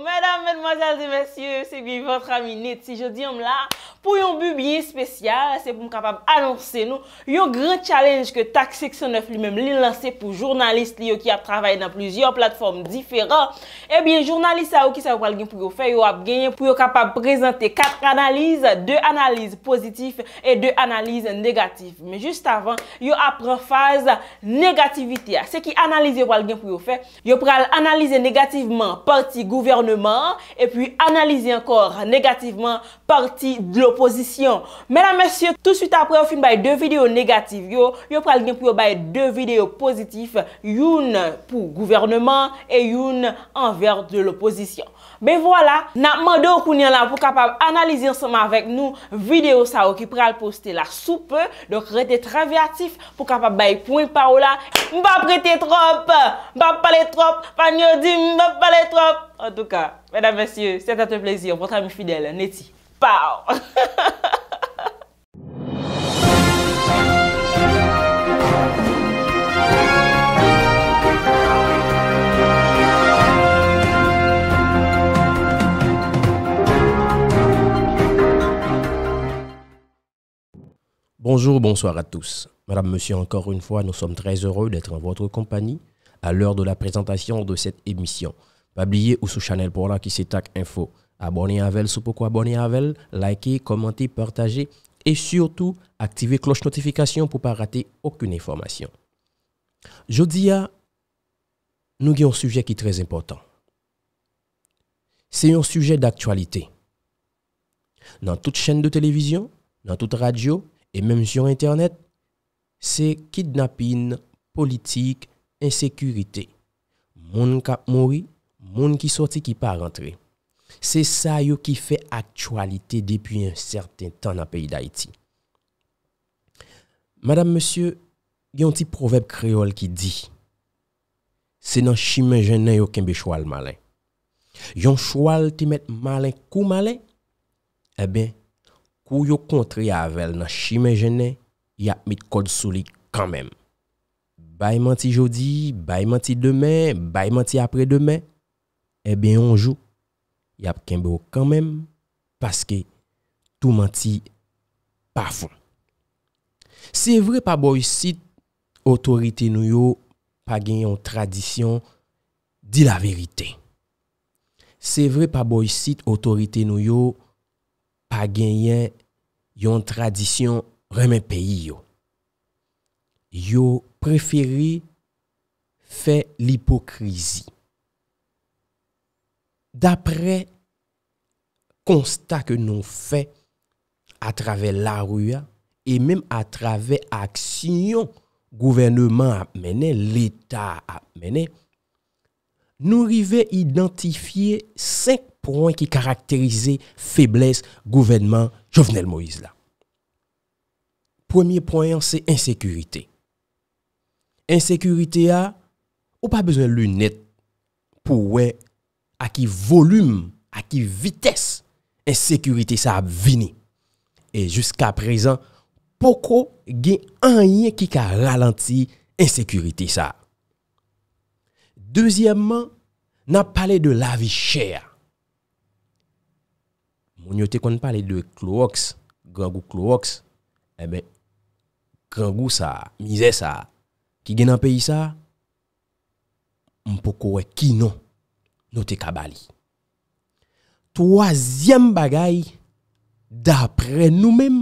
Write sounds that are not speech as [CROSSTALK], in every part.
Mèdame, mèdmoazèl de mèsyè, sè bi vòtr aminèt, si jò di yom la... Pou yon bubiye spesyal, se pou m kapab anonse nou, yon gran challenge ke tak seksyon 9 li menm li lance pou jounaliste li yo ki ap travaye nan plujyon platforme diferan, e bin jounaliste a ou ki sa wal gen pou yo fe yo ap gen pou yo kapab prezante 4 analize, 2 analize pozitif e 2 analize negatif. Men just avan, yo ap pran faz negativite. Se ki analize wal gen pou yo fe, yo pral analize negativeman parti gouvernement e pi analize ankor negativeman parti globalisme. oposisyon. Mèdamensye, tout suite apre ou fin baye de videyo negatif yo, yo pral gen pou yo baye de videyo pozitif youn pou gouvernement, e youn anver de l'oposisyon. Mè voilà, nan mède ou kounyen la pou kapab analize yonsama avèk nou videyo sa ou ki pral poste la soupe, donk rete traviatif pou kapab baye pou yon parola, mbap rete trop, mbap pale trop, mbap pale trop, en tout ka, mèdamensye, sè tate plesir, mbap pale trop, mbap pale trop, [LAUGHS] Bonjour, bonsoir à tous. Madame, monsieur, encore une fois, nous sommes très heureux d'être en votre compagnie à l'heure de la présentation de cette émission. Pas ou sous Chanel pour la qui s'étaque info. Abonnez à sous pourquoi abonnez à likez, liker, commenter, et surtout activer cloche notification pour ne pas rater aucune information. Jeudi, nous avons un sujet qui est très important. C'est un sujet d'actualité. Dans toute chaîne de télévision, dans toute radio et même sur Internet, c'est kidnapping, politique, insécurité. qui a mouri, monde qui sorti qui pas rentrer c'est ça qui fait actualité depuis un certain temps dans le pays d'Haïti. Madame, monsieur, il y a un petit proverbe créole qui dit C'est dans le chemin que yo qu'un choual malin. Yon choual te met malin kou malin, eh bien, kou yo contre avec dans chemin y a mis code solide quand même. Bay manti jodi, bay manti demain, bay manti après demain, eh bien, on joue. Yap kenbo kanmem paske tou manti pa fon. Se vre pa boy sit, otorite nou yo pa gen yon tradisyon di la verite. Se vre pa boy sit, otorite nou yo pa gen yon tradisyon remen peyi yo. Yo preferi fe l'hipokrizi. d'après constat que nous faisons à travers la rue et même à travers action gouvernement a mené, l'État a mené, nous arrivons à identifier cinq points qui caractérisent faiblesse gouvernement Jovenel Moïse. Là. Premier point, c'est insécurité. Insécurité, a, ou pas besoin de lunettes pour a ki volume, a ki vites, ensekurite sa ap vini. E jusqu'a prezan, poko gen anye ki ka ralanti ensekurite sa. Dezyemman, nan pale de lavi chè. Moun yo te kon pale de kloaks, grangou kloaks, ebe, eh grangou sa, mize sa, ki gen anpeyi sa, mpoko we kinon. Nou te ka bali. Troasyem bagay, dapre nou mem,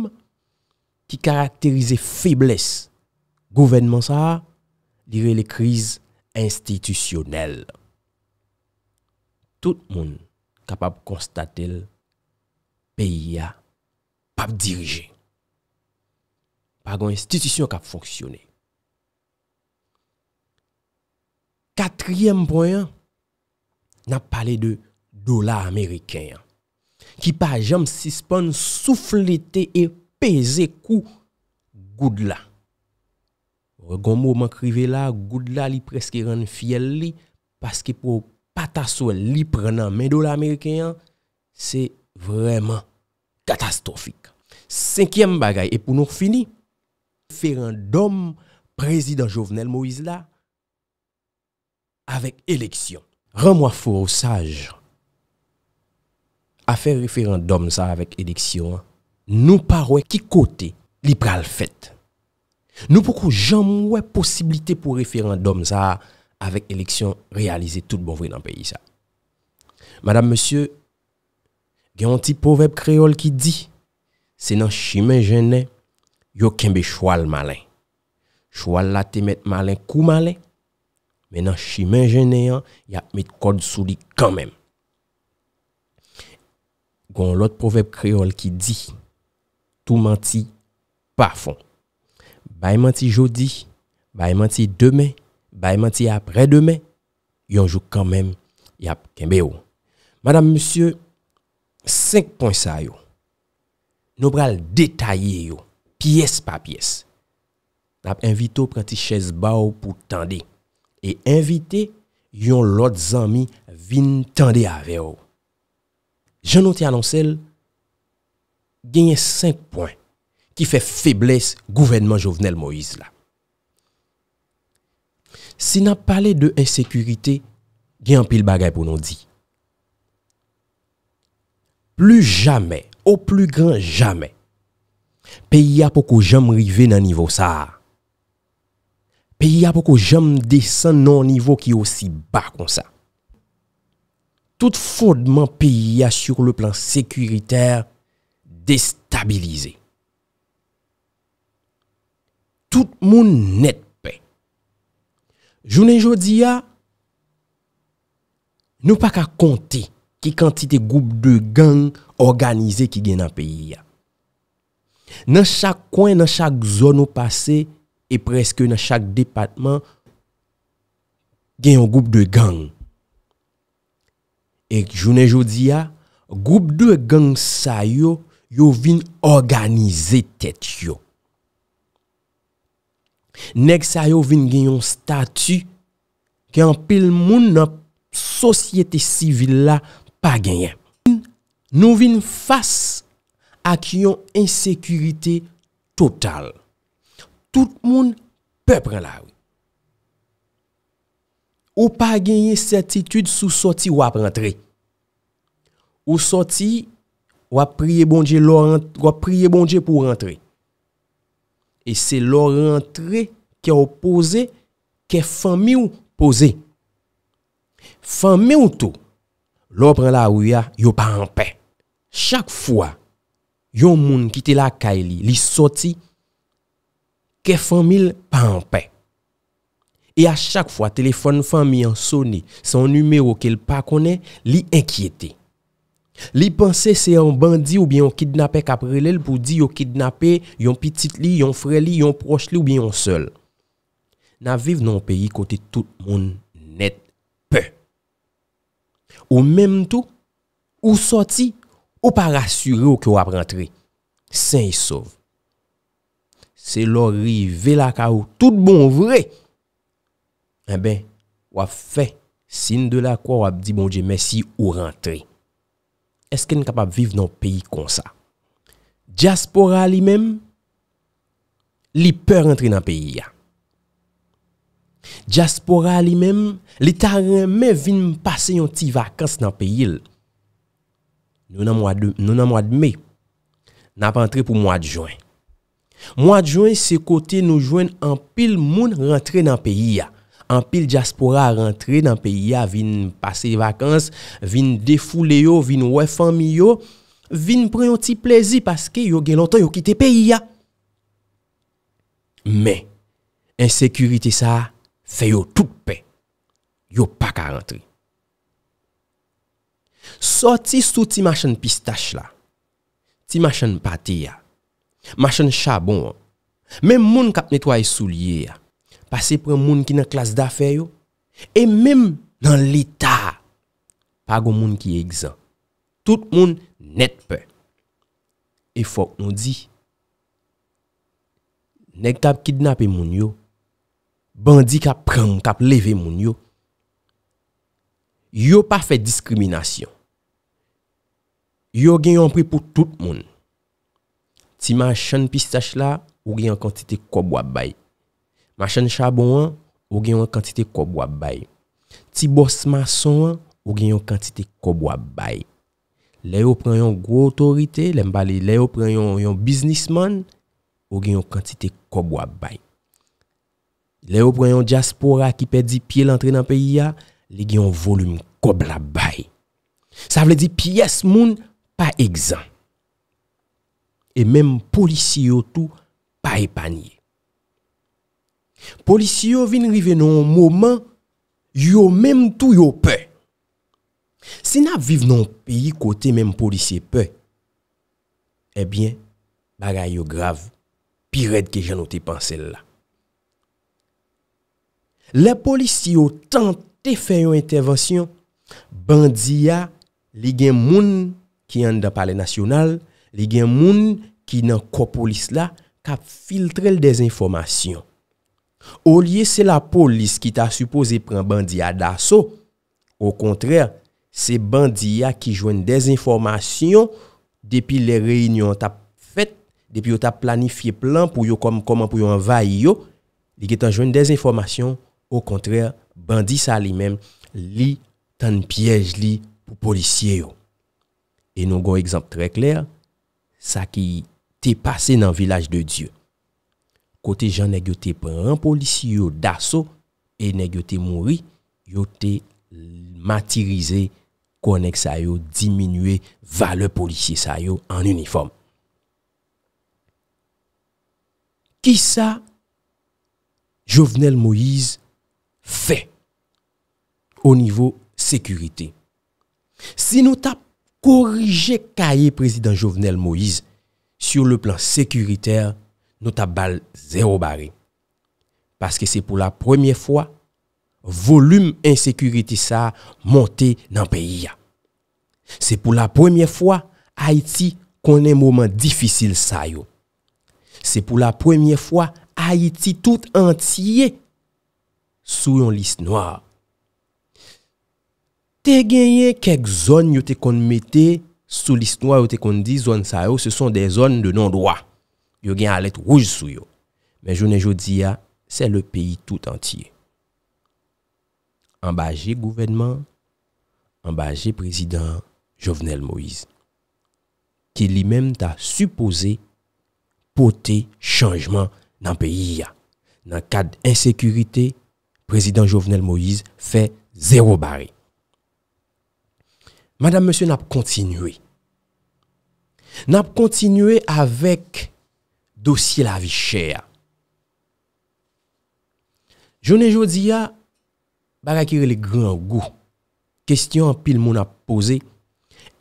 ki karakterize febles, gouvenman sa, dire le kriz institisyonel. Tout moun kapap konstatil, peyi ya, pap dirije. Pargon, institisyon kap foksyone. Katryem poyen, nan pale de dola Amerikeyan. Ki pa jam sispon souflete e peze kou goudla. Regonmou mankrive la, goudla li preske ren fiel li, paske pou pataswe li prenan men dola Amerikeyan, se vreman katastrofik. Senkyem bagay, epou nou fini, feran dom prezident Jovenel Moïse la, avek eleksyon. Ramwa fwo ou saj a fe referan dom sa avek edeksyon, nou parwe ki kote li pral fet. Nou pokou jamwe posibilite pou referan dom sa avek edeksyon realize tout bonvri nan peyi sa. Madame, monsieur, gen yon ti povep kreol ki di, se nan chimen jene, yo kenbe chwal malen. Chwal la te met malen kou malen. Menan chimen geneyan, yap met kod sou li kanmem. Gon lot profep kreol ki di, tou manti pa fon. Bay manti jodi, bay manti deme, bay manti apre deme, yonjou kanmem yap kenbe yo. Madame, Monsieur, 5 poinsa yo. Nou bral detaye yo, piyes pa piyes. Nap invito pranti ches bao pou tende yo. E invite yon lot zami vin tende aveyo. Janoti anonsel genye 5 poin ki fe febles gouvernement jovenel Moïse la. Se nan pale de ensekurite genye an pil bagay pou nan di. Plu jame, ou plu gran jame, peyi apoko jam rive nan nivo sa a. peyi a pou kou jem desen nan nivou ki osi ba kon sa. Tout foudman peyi a sur le plan sekuriter destabilize. Tout moun net pe. Jounen jodi a, nou pa ka konti ki kantite goup de gang organize ki gen nan peyi a. Nan chak kwen, nan chak zonou pasey, E preske nan chak depatman gen yon goup de gang. Ek jounen jodi ya, goup de gang sa yo yo vin organize tet yo. Nek sa yo vin gen yon statu gen apil moun nan sosyete sivil la pa genyen. Nou vin fas ak yon insekurite total. Tout moun pe pren la ou. Ou pa genye certitude sou soti wap rentre. Ou soti wap priye bonje pou rentre. E se lor rentre ke opose, ke fami ou pose. Fami ou tou, lor pren la ou ya, yo pa anpe. Chak fwa, yo moun kite la ka li, li soti, ke fomil pa an pe. E a chak fwa, telefon fwa mi an soni, son numero ke l pa konen, li enkyete. Li panse se an bandi ou bi an kidnapè kaprelel pou di yo kidnapè yon pitit li, yon fre li, yon proche li ou bi yon sol. Na viv nan peyi kote tout moun net pe. Ou menm tou, ou soti, ou pa rasyuro ke wap rentre. Sen yi sov. se lor rive la ka ou tout bon vre, e ben wap fe sin de la kwa wap di bon je mesi ou rentre. Eske n kapap vive nan peyi kon sa? Diaspora li men, li per rentre nan peyi ya. Diaspora li men, li taran men vinm pase yon ti vakans nan peyi il. Nonan mwad me, nan pa rentre pou mwad jwen. Mwa jwen se kote nou jwen anpil moun rentre nan peyi ya. Anpil jaspora rentre nan peyi ya, vin pase vakans, vin defoule yo, vin wè fami yo, vin pren yon ti plezi paske yo gen lontan yo kite peyi ya. Men, ensekurite sa feyo tout pe, yo pa ka rentre. Soti sou ti machan pistache la, ti machan pati ya, Machan chabon, mèm moun kap netwaye sou liye ya, pase pre moun ki nan klas dafer yo, e mèm nan lita, pa go moun ki egzan. Tout moun net pe. E fok nou di, nek tap kidnap e moun yo, bandi kap pren, tap leve moun yo. Yo pa fe diskriminasyon. Yo gen yon pri pou tout moun. Ti ma chen pistache la, ou gen yon kantite kob wabay. Ma chen chabon an, ou gen yon kantite kob wabay. Ti bos mason an, ou gen yon kantite kob wabay. Le yo pren yon gro otorite, lembali le yo pren yon yon biznisman, ou gen yon kantite kob wabay. Le yo pren yon diaspora ki pe di pie lantre nan peyi ya, li gen yon volume kob wabay. Sa vle di piyes moun, pa egzan. e menm polisi yo tou pa e panye. Polisi yo vin rive nou an mouman, yo menm tou yo pe. Se na viv nou an piy kote menm polisi pe, e bien, bagay yo grav, pi red ke janote pansella. Le polisi yo tan te feyon intervensyon, bandiya, ligen moun ki an da pale nasyonal, Li gen moun ki nan ko polis la ka filtre l dezinformasyon. O liye se la polis ki ta supose pren bandi ya daso. Ou kontrèr, se bandi ya ki jwen dezinformasyon depi le reynyon ta fet, depi yo ta planifiye plan pou yo koman pou yo envay yo. Li gen tan jwen dezinformasyon, ou kontrèr, bandi sa li men, li tan piyej li pou polisyen yo. E nou gò ekzamp trè klèr, sa ki te pase nan vilaj de Diyo. Kote jan neg yo te preman polisi yo daso, e neg yo te mouri, yo te matirize konek sa yo, diminue vale polisi sa yo, an uniform. Ki sa, Jovenel Moïse, fe, au nivou sekurite. Si nou tap, Korije kaye prezident Jovenel Moïse Sur le plan sekuriter Notabal 0 bari Paske se pou la premye fwa Volume insekuriti sa Monte nan peyi ya Se pou la premye fwa Haiti konen mouman difisil sa yo Se pou la premye fwa Haiti tout entiye Sou yon lis noa Te genye kek zon yo te kon mette sou l'histoire yo te kon di zon sa yo. Se son de zon de non-dwa. Yo genye alet rouj sou yo. Men jounen joudiya, se le peyi tout antye. Embajé gouvernement, embajé prezident Jovenel Moïse. Ki li men ta suppose pote chanjman nan peyi ya. Nan kad insekurite, prezident Jovenel Moïse fe zero bari. Madame Monsie, nap kontinuye. Nap kontinuye avèk dosye la vi chè ya. Jounè jodi ya, bar akire li gran gou. Kestyon pil moun ap pose,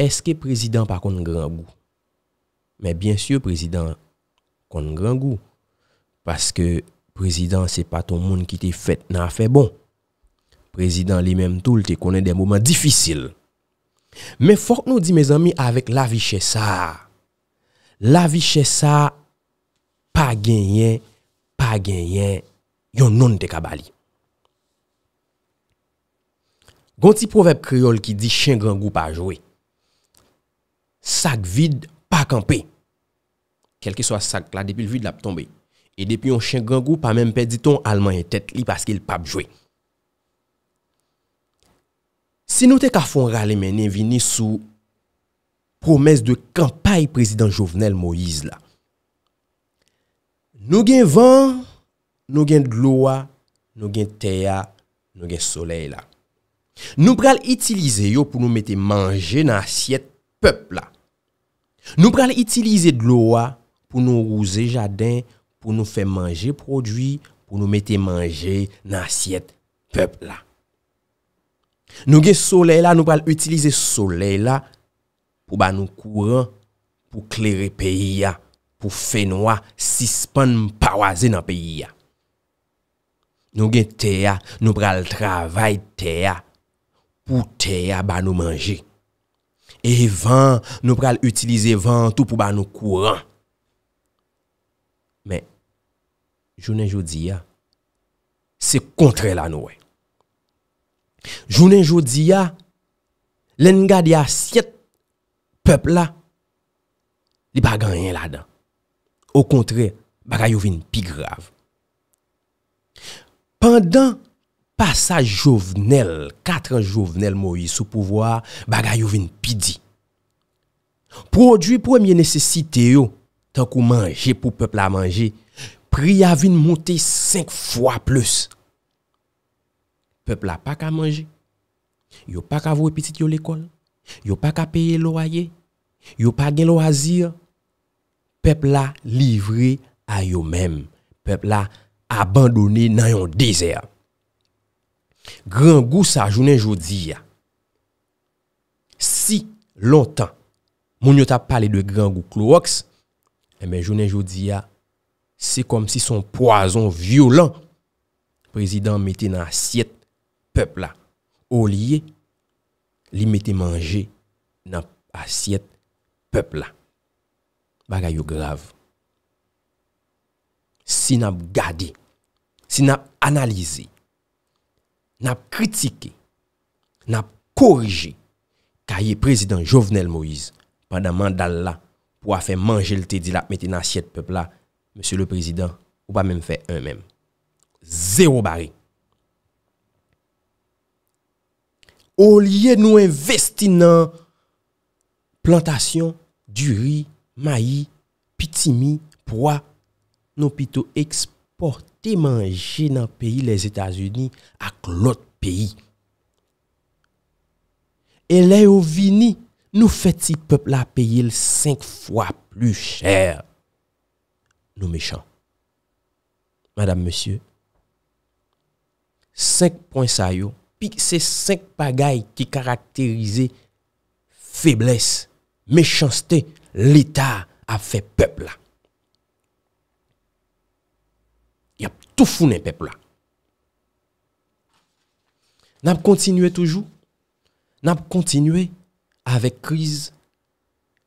eske prezident pa kont gran gou? Mè byensyè prezident kont gran gou. Paske prezident se pa ton moun ki te fèt nan a fè bon. Prezident li mèm tout te konè den mouman difisil. Men fok nou di me zami avèk la vi chè sa, la vi chè sa pa genyen, pa genyen, yon non te kabali. Gon ti provep kriol ki di chen grangou pa jowe, sak vid pa kampe, kel ki swa sak la depil vid la p tombe, e depil yon chen grangou pa menm pe diton almanye tet li paske il pap jowe. Se nou te ka fon rale menen vini sou promes de kampay prezident Jovenel Moïse la. Nou gen van, nou gen gloa, nou gen teya, nou gen soley la. Nou pral itilize yo pou nou mette manje nan asyet pep la. Nou pral itilize gloa pou nou rouze jadin, pou nou fe manje prodwi, pou nou mette manje nan asyet pep la. Nou gen soley la nou pral utilize soley la pou ba nou kouran pou kleri peyi ya. Pou fenwa sispan mpawaze nan peyi ya. Nou gen teya nou pral travay teya pou teya ba nou manje. E van nou pral utilize van tout pou ba nou kouran. Men, jounen joudi ya, se kontre la nou wey. Jounen jodi ya, len nga di a syet pepla li bagan yon la dan. Ou kontre, baga yon vin pi grav. Pendan pasaj jovnel, katran jovnel mou yi sou pouvoar, baga yon vin pi di. Prodwi pwemye nesesite yo, tan kou manje pou pepla manje, pri avin monte 5 fwa plus. peuple n'a pas qu'à manger. Yo pas qu'à voir petit yo l'école. Yo pas qu'à payer loyer. Yo pas le loisir. Peuple a livré à yo même. Peuple a abandonné dans un désert. Grand goût sa journée jodi Si longtemps moun yo t'a parlé de grand goût cloax, mais eh ben, journée jodi c'est comme si son poison violent président mettait dans assiette pepla ou liye li mette manje nap asyet pepla bagay yo grave si nap gade si nap analize nap kritike nap korije kaye prezident Jovenel Moise pa daman dal la pou a fe manje lte di la mette nan asyet pepla monsi le prezident ou pa men fe un men zero bari O liye nou investi nan plantasyon, duri, mayi, pitimi, proa, nou pito eksporti manje nan peyi les Etats-Unis ak lot peyi. E le ou vini, nou feti pepla peyi l 5 fwa plu chèr. Nou mechan. Madame, Monsieur, 5 pwonsayon, Pi se 5 pagay ki karakterize febles, mechanstè, l'Etat ap fe pepla. Yap toufounen pepla. Nap kontinue toujou, nap kontinue avèk kriz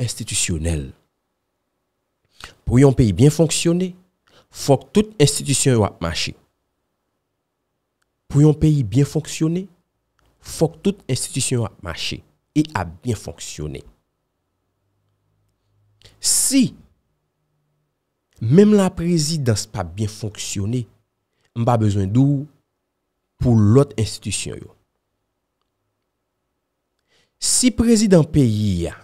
institisyonel. Po yon peyi bien fonksyonè, fòk tout institisyon wap manche. pou yon peyi bien fonksyone, fok tout institisyon a manche e a bien fonksyone. Si, menm la prezidans pa bien fonksyone, mba bezwen dou pou lot institisyon yo. Si prezidans peyi ya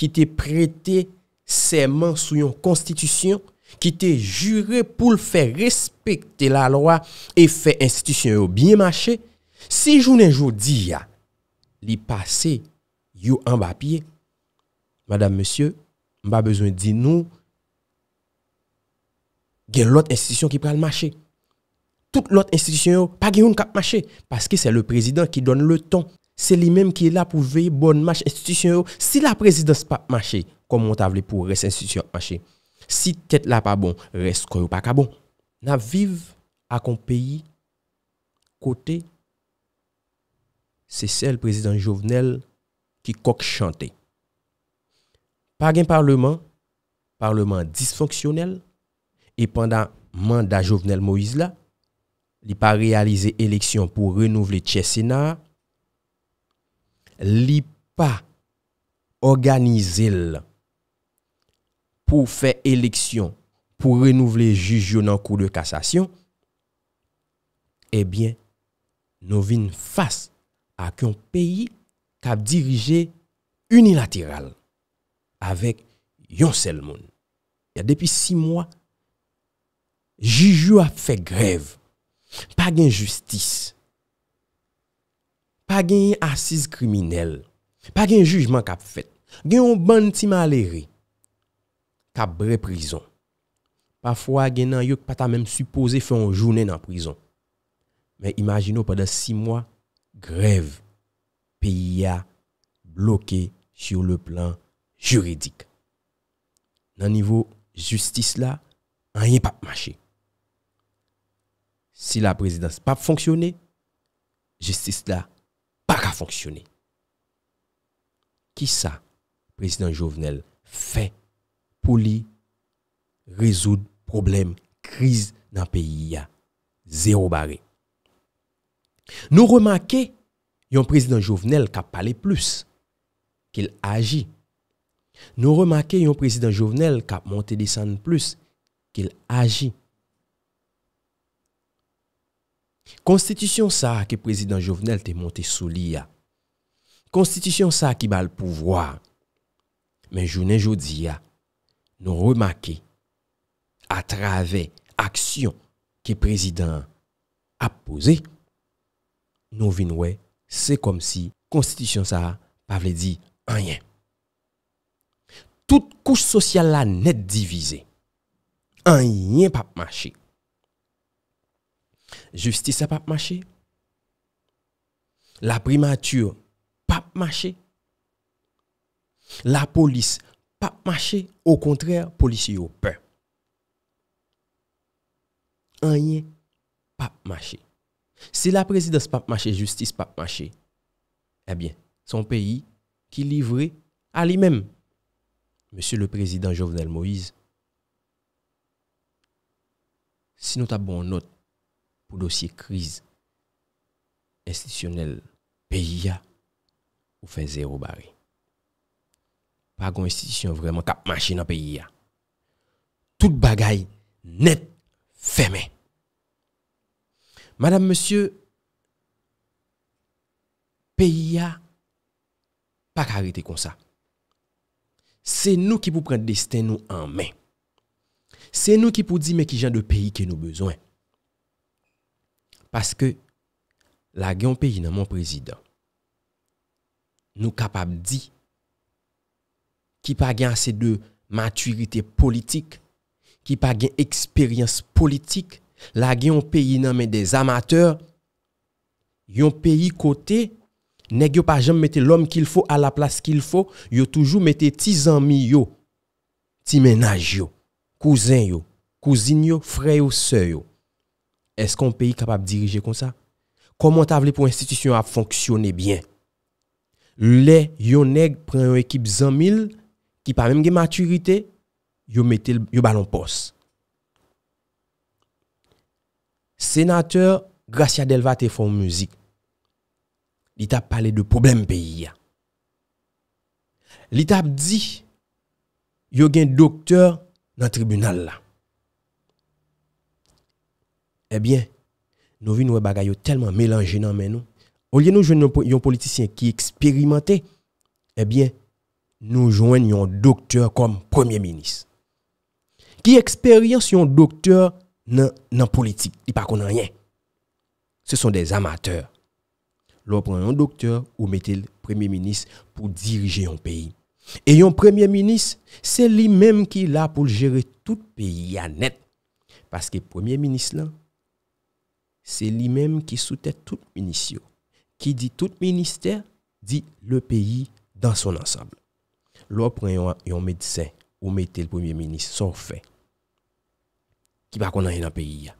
ki te prete seman sou yon konstitusyon, qui te juré pour le faire respecter la loi et faire institution bien marché, si journée jour, dit, li passé yo en bas madame, monsieur, pas besoin de dire nous, gen l'autre institution qui prend le marché. Toute l'autre institution, pas marché, parce que c'est le président qui donne le ton. C'est lui-même qui est là pour veiller bonne marche institution. Si la présidence pas marché, comme on t'a pour rester institution marche, Si tet la pa bon, resko yo pa ka bon. Na viv akon peyi, kote, se sel prezident jovenel ki kok chante. Pag en parleman, parleman disfonksyonel, e pandan manda jovenel Moïse la, li pa realize eleksyon pou renouvle Tchessina, li pa organize l pou fè eleksyon pou renouvle Jijou nan kou de kassasyon, ebyen nou vin fass ak yon peyi kap dirije unilateral avèk yon sel moun. Ya depi 6 mwa, Jijou ap fè grev, pa gen justice, pa gen asiz kriminel, pa gen jujman kap fèt, gen yon bantima aleri, ka bre prizon. Pafwa gen nan yok pata menm supose fè an jounen nan prizon. Men imagino padan 6 mwa grev piya bloke sur le plan juridik. Nan nivou justice la, an yon pape mache. Si la prezidans pape fonksyonne, justice la pa ka fonksyonne. Ki sa prezidans jovenel fè pou li rezoud problem kriz nan peyi ya. Zero bare. Nou remake yon prezident jovenel kap pale plus, kil agi. Nou remake yon prezident jovenel kap monte disan plus, kil agi. Konstitisyon sa ki prezident jovenel te monte sou li ya. Konstitisyon sa ki bal pouvoi, men jounen joudi ya. nous remarquons... à travers l'action... que le président a posée, nous venons c'est comme si la constitution ça pas veut dire rien. Toute couche sociale la net divisée. Rien pas marché. Justice n'a pas marché. La primature pas marché. La police pas marché. Au contraire, policier au peuple. Rien pas marché. Si la présidence pas marché, justice pas marché, eh bien, son pays qui livrait à lui-même. Monsieur le président Jovenel Moïse, si nous avons note pour dossier crise institutionnelle pays, vous fait zéro barré. Pa kon institisyon vremen kap manche nan peyi ya. Tout bagay net femen. Madame, monsieur, peyi ya pa karete kon sa. Se nou ki pou pren desten nou anmen. Se nou ki pou di me ki jan de peyi ke nou bezwen. Paske la gen peyi nan mon prezident nou kapab di qui pas assez de maturité politique, qui pas gain expérience politique, la gain un pays nan mais des amateurs, yon pays côté nèg pas jamais mettre l'homme qu'il faut à la place qu'il faut, yo toujours mettre tis amis yo, ti ménage yo, cousins yo, cousine yo, frères yo, soeurs. yo. Est-ce qu'on pays capable de diriger comme ça Comment t'as pour institution à fonctionner bien Les yon nèg prend une équipe 100 000 Ki pa mèm gen maturite, yo metel, yo balon pos. Senateur, Gratia Delvaté fòm müzik. Li tap pale de problem peyi ya. Li tap di, yo gen doktor nan tribunal la. Ebyen, nou vi nou e bagay yo telman mélange nan mè nou. O liye nou jen yon politisyen ki eksperimente, ebyen, Nou jwen yon doktor kom premier minis. Ki eksperyans yon doktor nan politik. Di pa konan yen. Se son de amateur. Lo pran yon doktor ou metil premier minis pou dirije yon peyi. E yon premier minis se li menm ki la pou jere tout peyi anet. Paske premier minis lan. Se li menm ki sou tete tout minis yo. Ki di tout minister di le peyi dan son ansamble. lò pren yon medse ou mette l'Premier Ministre son fe. Ki pa kon anye nan peyi ya.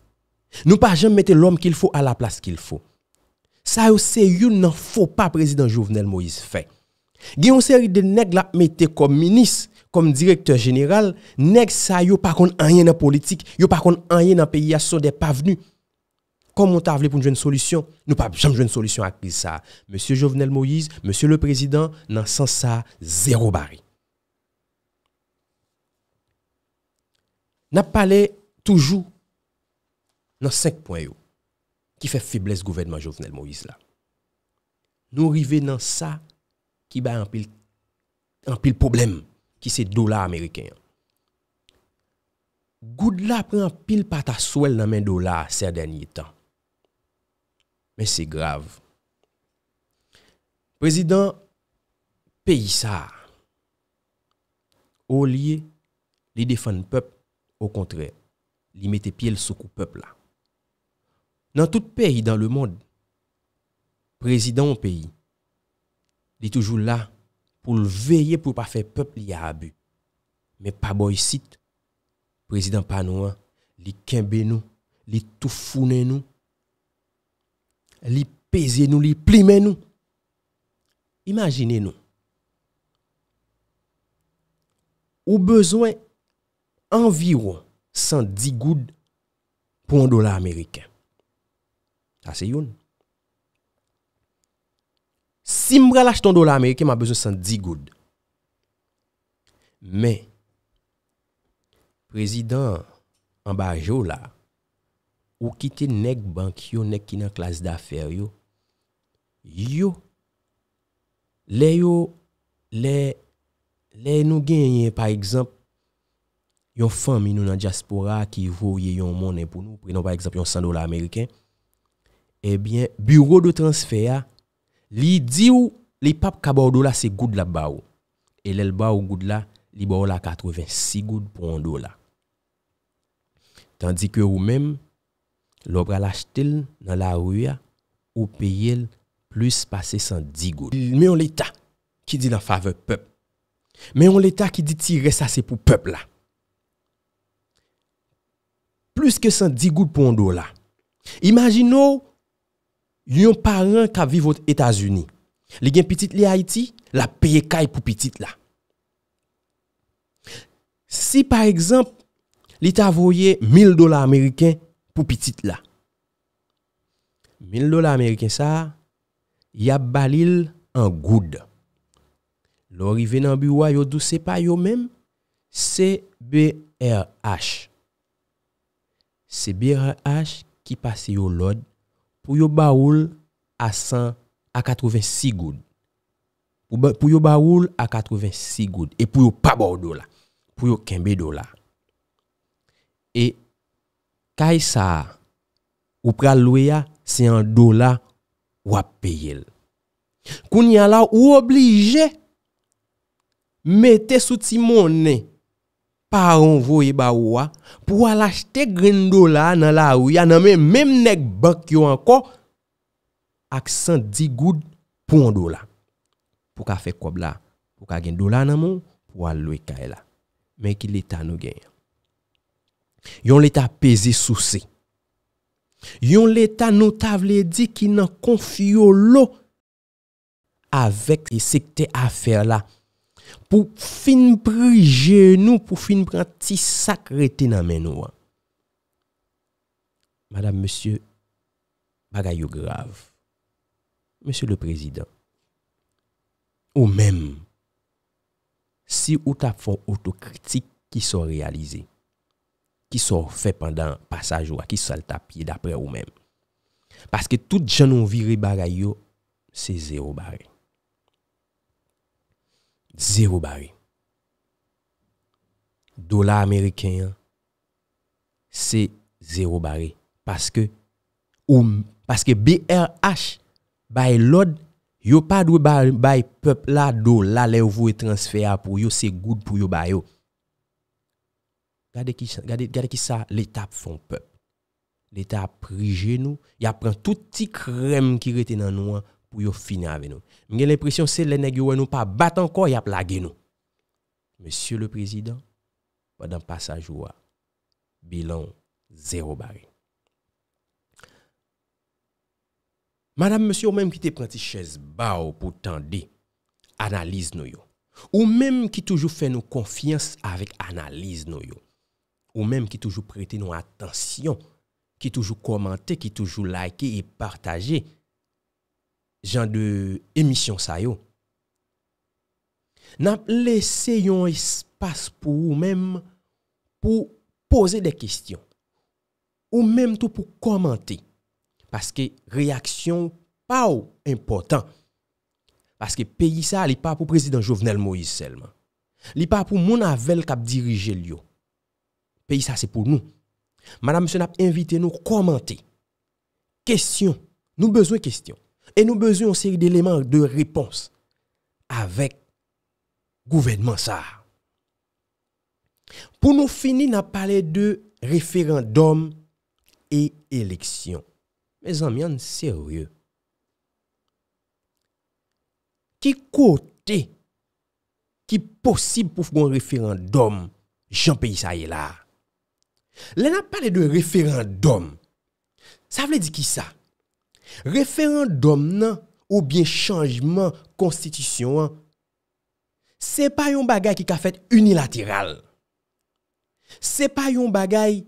Nou pa jem mette l'om ki l'fo a la plas ki l'fo. Sa yo se yon nan fo pa Prezident Jovenel Moïse fe. Gen yon se yon de neg la mette kom Ministre, kom Direktör General, neg sa yo pa kon anye nan politik, yo pa kon anye nan peyi ya so de pa venu. Kom moun ta vle pou nou jwen solisyon, nou pa jem jwen solisyon akri sa. Monsie Jovenel Moïse, Monsie le Prezident nan san sa, zéro bari. N ap pale toujou nan sek poen yo ki fef febles gouvenman jovenel Moïse la. Nou rive nan sa ki ba an pil an pil problem ki se dola Ameriken. Goud la pre an pil pata souel nan men dola ser denye tan. Men se grave. Prezident peyisa ou li li defan pep Au contraire, il mettait pied sous le peuple là. Dans tout pays dans le monde, président au pays, il est toujours là pour veiller pour pas faire peuple y a abus. Mais pas boy Président panouan, il kembe nous, il tout nous. Il pèse nous, il plime nous. Imaginez nous. au besoin envirou 110 goud pou ndola Amerike. Sa se yon. Si mbre lache ton ndola Amerike, ma bezon 110 goud. Me, prezident ambajo la, ou kite nek bank yo, nek ki nan klasi dafer yo, yo, le yo, le nou genye, par exemple, une famille nous dans diaspora qui vaut un monnaie pour nous, prenons par exemple 100 dollars américains, eh bien, bureau de transfert, li dit ou les papes kabor dollars c'est goud la bas et l'el ou goud la, li ba la 86 good pour un dollar. Tandis que ou même l'opra l'acheter dans la rue ou payer plus passer 110 goud. Mais on l'état qui dit en faveur peuple. Mais on l'état qui dit tirer ça c'est pour peuple là. Plus ke 110 goud pou 1 dola. Imagino, yon par an ka vi vot Etasuni. Li gen pitit li Haiti, la peye kay pou pitit la. Si par exemple, li ta voye 1000 dola Ameriken pou pitit la. 1000 dola Ameriken sa, ya balil an goud. Lo rive nan biwa yo dou se pa yo men, CBRH. Se BRH ki pase yo lod pou yo baoul a 86 goud. Pou yo baoul a 86 goud. E pou yo pa bò do la. Pou yo kembe do la. E kaj sa ou pral louya se an do la wap peyel. Kouni ala ou oblije mette souti mounen. Pa ronvo e ba ouwa pou wala chte grendola nan la ouya nan men menm nek bak yo anko ak san digoud pon do la. Pou ka fe kob la, pou ka grendola nan moun, wala lwe ka e la. Men ki leta nou genyo. Yon leta pezi sou se. Yon leta nou tavle di ki nan konfiyo lo avèk e sekte afer la. pou fin pre genou, pou fin pre an ti sakrete nan men ou an. Madame, Monsieur Barayou Grave, Monsieur le Président, ou men, si ou tap fò autokritik ki son realize, ki son fè pandan pasajwa, ki sol tap ye dapre ou men. Paske tout jenon vire Barayou, se zè ou barè. Zero bari. Dola Ameriken, se zero bari. Paske, oum, paske B.R.H. bay lod, yo pa dwe bay pep la do, la lew vou e transfer apou, yo se goud pou yo bay yo. Gade ki sa, letap fon pep. Letap prije nou, ya pran tout ti krem ki rete nan nou an, pour finir avec nous. J'ai l'impression que c'est les nègres qui nous pas encore, ils a plagué nous. Monsieur le Président, pendant le passage, bilan zéro barré. Madame, monsieur, ou même qui te une chaise bas pour tendre, analyse nous. Ou même qui toujours fait nous confiance avec analyse nous. Ou même qui toujours prête nous attention, qui toujours commenté, qui toujours like et partager. jan de emisyon sa yo. Nam lese yon espas pou ou menm pou pose de kestyon. Ou menm tou pou komante. Paske reaksyon pa ou impotant. Paske peyi sa li pa pou prezident Jovenel Moïse Selman. Li pa pou moun avel kap dirije li yo. Peyi sa se pou nou. Man am se nap invite nou komante. Kestyon. Nou bezwe kestyon. E nou bezou yon seri de leman de repons Avek Gouvernement sa Pou nou fini Na pale de referandom E eleksyon Me zanmian serye Ki kote Ki posib Pou fgon referandom Jampi sa ye la Le na pale de referandom Sa vle di ki sa Referan dom nan ou bien chanjman konstitisyon an, se pa yon bagay ki ka fèt unilateral. Se pa yon bagay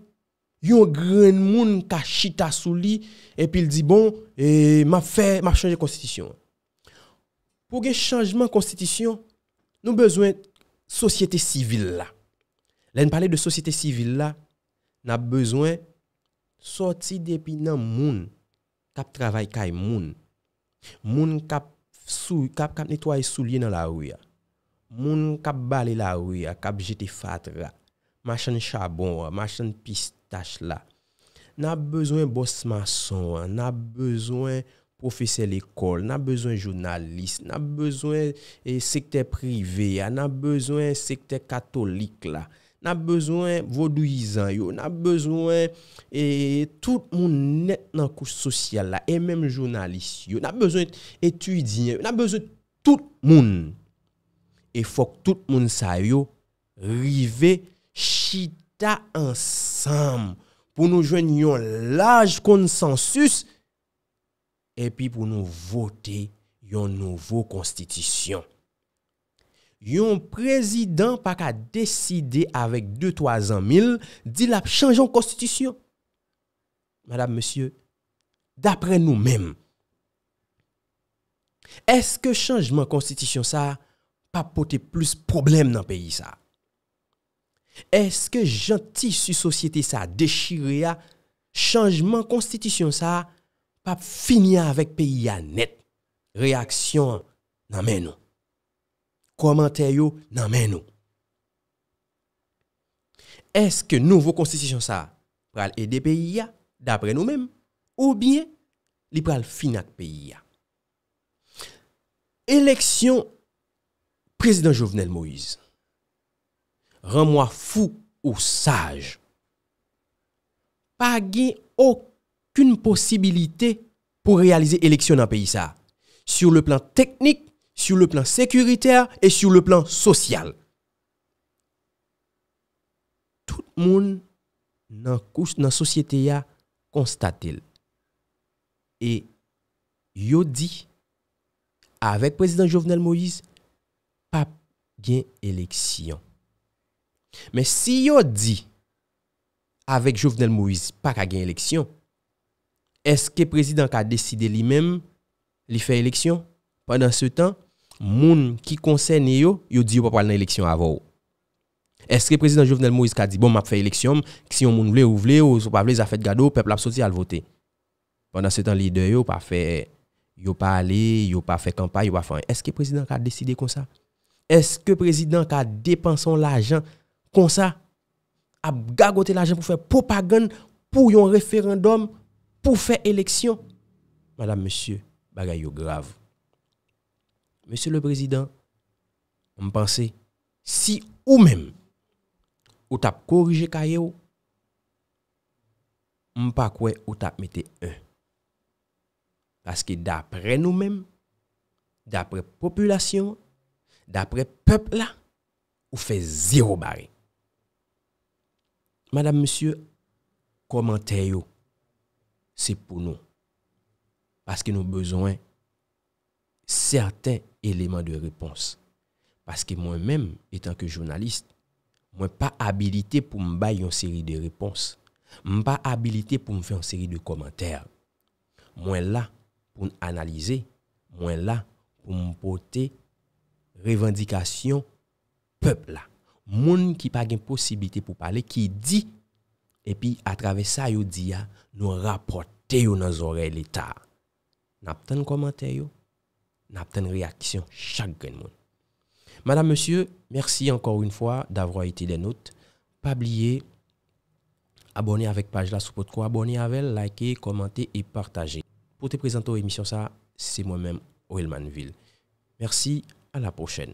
yon gren moun ka chita sou li, epil di bon, ma fè, ma chanjman konstitisyon an. Pou gen chanjman konstitisyon, nou bezwen sosyete sivil la. Len pale de sosyete sivil la, nan bezwen soti depi nan moun. Kap travay kay moun, moun kap netway soulye nan la ouya, moun kap bale la ouya, kap jete fatra, machan chabon, machan pistache la. Na bezwen bos mason, na bezwen profesele ekol, na bezwen jounalist, na bezwen eh, sekte prive, na bezwen sekte katolik la. nan bezwen vodouizan yo, nan bezwen e, tout moun net nan kous sosyal la, e menm jounalist yo, nan bezwen etudin yo, nan bezwen tout moun. E fok tout moun sa yo rive chida ansam pou nou jwen yon laj konsensus e pi pou nou vote yon nouvo konstitisyon. yon prezident pa ka deside avèk 2-3 an mil, di la chanjon konstitusyon. Madame, Monsieur, d'apre nou mèm, eske chanjman konstitusyon sa, pa pote plus problem nan peyi sa? Eske janti su sosyete sa, deshi rea, chanjman konstitusyon sa, pa finia avèk peyi ya net? Reaksyon nan mè nou. komantèyo nan men nou. Eske nouvo konstisyon sa pral ede peyi ya dapre nou men, ou bien li pral finak peyi ya. Eleksyon prezident Jovenel Moïse ran mwa fou ou saj pa gen ok koun posibilite pou realize eleksyon nan peyi sa sur le plan teknik sou le plan sekuriter e sou le plan sosyal. Tout moun nan sosyete ya konstatil. E yo di avek prezident Jovenel Moïse pa gen eleksyon. Men si yo di avek Jovenel Moïse pa ka gen eleksyon, eske prezident ka deside li men li fe eleksyon panan se tan? Moun ki konsen yo, yo di yo pa pal nan eleksyon avou. Eske prezident Jovenel Moïse ka di, bon, map fe eleksyon, si yon moun vle ou vle, ou sou pa vle, zafet gado, pepl ap soti al vote. Pendan se tan lider yo, pa fe, yo pa ale, yo pa fe kampan, yo pa fany. Eske prezident ka deside konsa? Eske prezident ka depanson la jen konsa? A gagote la jen pou fe propagand, pou yon referendom, pou fe eleksyon? Madame, monsieur, bagay yo grav. Monsieur le Président, on pense, si ou même, ou tap corrigé Kayo, on pas quoi ou mette un. Parce que d'après nous-mêmes, d'après population, d'après peuple là, ou fait zéro barre. Madame, monsieur, commentaire c'est pour nous. Parce que nous avons besoin Serten eleman de repons Paske mwen menm Etan ke jounalist Mwen pa abilite pou m bay yon seri de repons Mwen pa abilite pou m fè Yon seri de komenter Mwen la pou m analize Mwen la pou m pote Revendikasyon Pepla Moun ki pa gen posibite pou pale Ki di E pi atrave sa yo diya ah, Nou rapote yo nan zorel etar Nap ten komenter yo réaction chaque Madame, monsieur, merci encore une fois d'avoir été des nôtres. Pas oublier, abonner avec page là sous quoi, abonner avec, liker, commenter et partager. Pour te présenter l'émission, ça, c'est moi-même, Oelmanville. Merci, à la prochaine.